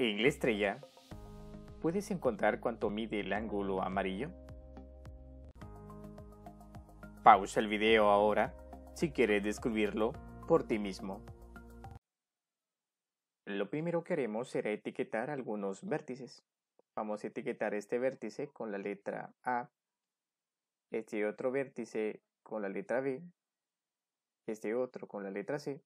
En la estrella, ¿puedes encontrar cuánto mide el ángulo amarillo? Pausa el video ahora si quieres descubrirlo por ti mismo. Lo primero que haremos será etiquetar algunos vértices. Vamos a etiquetar este vértice con la letra A, este otro vértice con la letra B, este otro con la letra C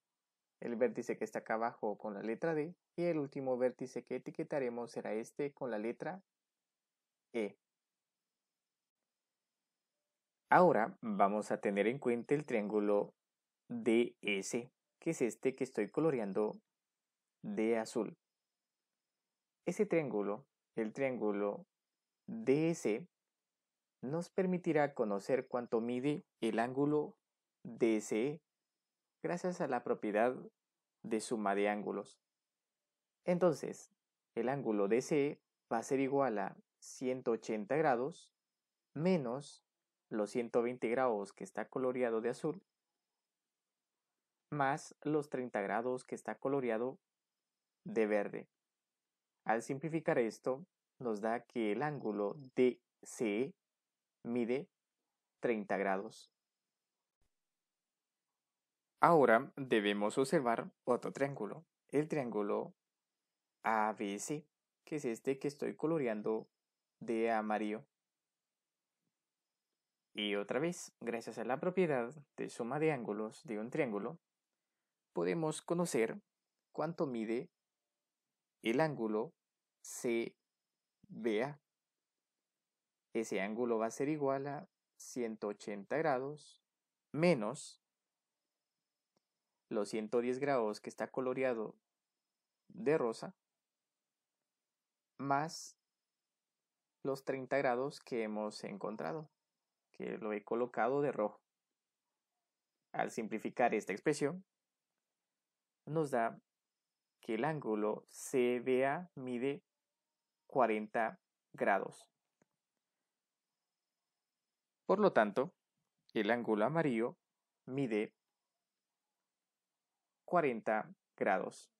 el vértice que está acá abajo con la letra D y el último vértice que etiquetaremos será este con la letra E. Ahora vamos a tener en cuenta el triángulo DS, que es este que estoy coloreando de azul. Ese triángulo, el triángulo DS, nos permitirá conocer cuánto mide el ángulo DSE gracias a la propiedad de suma de ángulos. Entonces, el ángulo DC va a ser igual a 180 grados menos los 120 grados que está coloreado de azul más los 30 grados que está coloreado de verde. Al simplificar esto, nos da que el ángulo DC mide 30 grados. Ahora debemos observar otro triángulo, el triángulo ABC, que es este que estoy coloreando de amarillo. Y otra vez, gracias a la propiedad de suma de ángulos de un triángulo, podemos conocer cuánto mide el ángulo CBA. Ese ángulo va a ser igual a 180 grados menos los 110 grados que está coloreado de rosa más los 30 grados que hemos encontrado, que lo he colocado de rojo. Al simplificar esta expresión, nos da que el ángulo CBA mide 40 grados. Por lo tanto, el ángulo amarillo mide 40 grados.